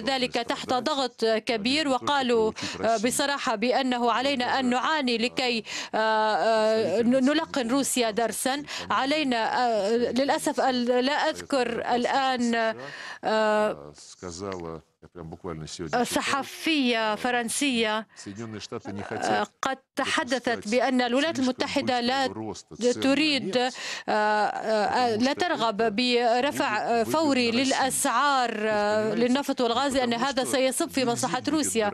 ذلك تحت ضغط كبير وقالوا بصراحة بأنه علينا أن نعاني لكي آه، آه، نلقن روسيا درسا علينا آه، للأسف لا أذكر الآن صحفية فرنسية э, э, э, قد تحدثت بأن الولايات المتحدة لا تريد لا ترغب برفع فوري للأسعار للنفط والغاز لأن هذا سيصب في مصلحة روسيا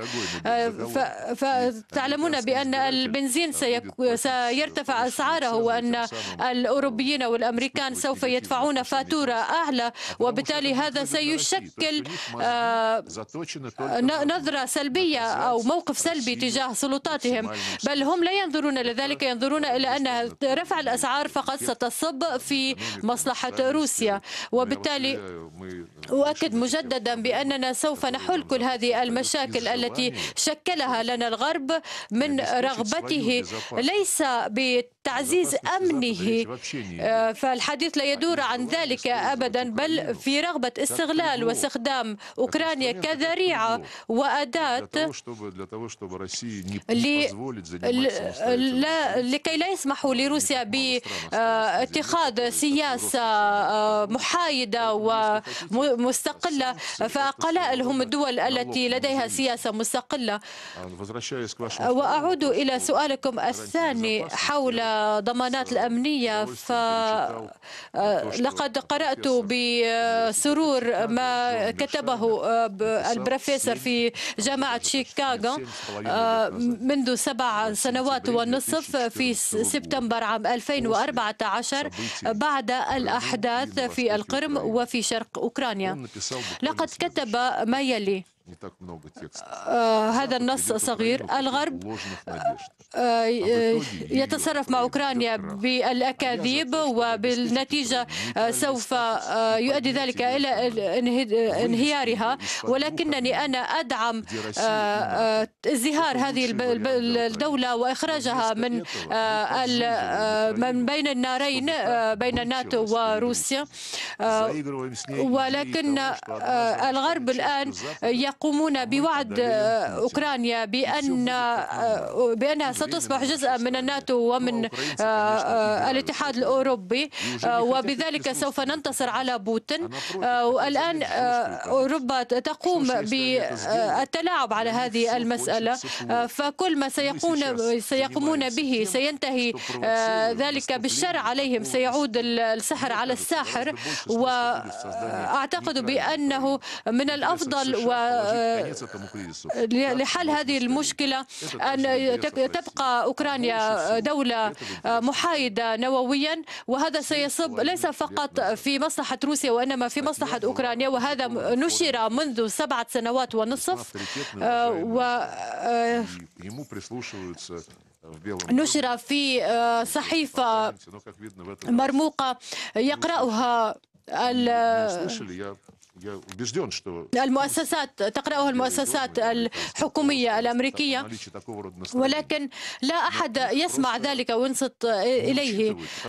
فتعلمون بأن البنزين سيرتفع أسعاره وأن الأوروبيين والأمريكان سوف يدفعون فاتورة أعلى وبالتالي هذا سيشكل نظرة سلبية أو موقف سلبي تجاه سلطاتهم بل هم لا ينظرون إلى ذلك ينظرون إلى أن رفع الأسعار فقط ستصب في مصلحة روسيا وبالتالي э, أؤكد مجددا بأننا سوف نحل كل هذه المشاكل التي شكلها لنا الغرب من رغبته ليس بت تعزيز أمنه آه، فالحديث لا يدور عن ذلك أبدا بل في رغبة استغلال واستخدام أوكرانيا كذريعة وأداة لكي لا يسمحوا لروسيا باتخاذ سياسة آه، آه، محايدة ومستقلة فقلائل هم الدول التي لديها سياسة مستقلة وأعود إلى سؤالكم الثاني حول الضمانات الأمنية فلقد آه، قرأت بسرور ما كتبه آه، البروفيسور في جامعة شيكاغو آه، منذ سبع سنوات ونصف في سبتمبر عام 2014 بعد الأحداث في القرم وفي شرق أوكرانيا لقد كتب ما يلي هذا النص صغير الغرب آه، آه، يتصرف مع أوكرانيا بالأكاذيب وبالنتيجة آه، سوف يؤدي ذلك إلى انهيارها ولكنني أنا أدعم ازدهار هذه الدولة وإخراجها من من بين النارين بين الناتو وروسيا ولكن الغرب الآن يقوم يقومون بوعد آه، أوكرانيا بأن آه، بأنها ستصبح جزءا من الناتو ومن آه، الاتحاد الأوروبي وبذلك سوف ننتصر على بوتين والآن أوروبا تقوم بالتلاعب على هذه المسألة فكل ما سيقوم سيقومون به سينتهي ذلك بالشر عليهم سيعود السحر على الساحر وأعتقد بأنه من الأفضل و آه، لحل هذه المشكلة أن تبقى أوكرانيا دولة آه، محايدة نوويا وهذا سيصب ليس فقط في مصلحة روسيا وإنما في مصلحة أوكرانيا وهذا نشر منذ سبعة سنوات ونصف آه، و نشر في صحيفة مرموقة يقرأها ال убежден, что... المؤسسات تقرأه المؤسسات الحكومية الأمريكية ولكن لا أحد يسمع ذلك وينصت إليه